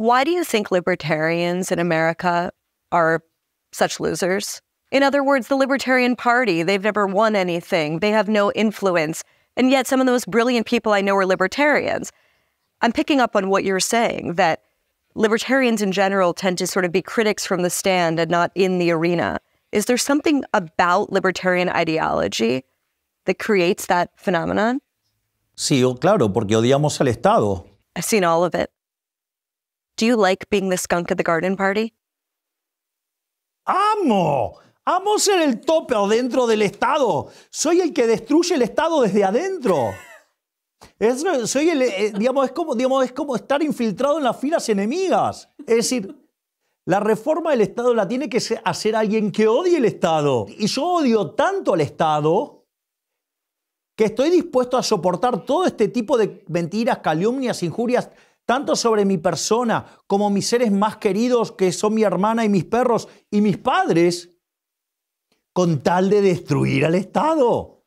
Why do you think libertarians in America are such losers? In other words, the Libertarian Party, they've never won anything, they have no influence. And yet, some of those brilliant people I know are libertarians. I'm picking up on what you're saying that libertarians in general tend to sort of be critics from the stand and not in the arena. Is there something about libertarian ideology that creates that phenomenon? Sí, claro, porque odiamos al Estado. I've seen all of it. Do you like being the skunk at the garden party? Amo. Amo ser el tope dentro del Estado. Soy el que destruye el Estado desde adentro. Es, soy eh, como, digamos, es como estar infiltrado en las filas enemigas. Es decir, la reforma del Estado la tiene que hacer alguien que odie el Estado. Y yo odio tanto al Estado que estoy dispuesto a soportar todo este tipo de mentiras, calumnias, injurias tanto sobre mi persona como mis seres más queridos, que son mi hermana y mis perros y mis padres, con tal de destruir al Estado.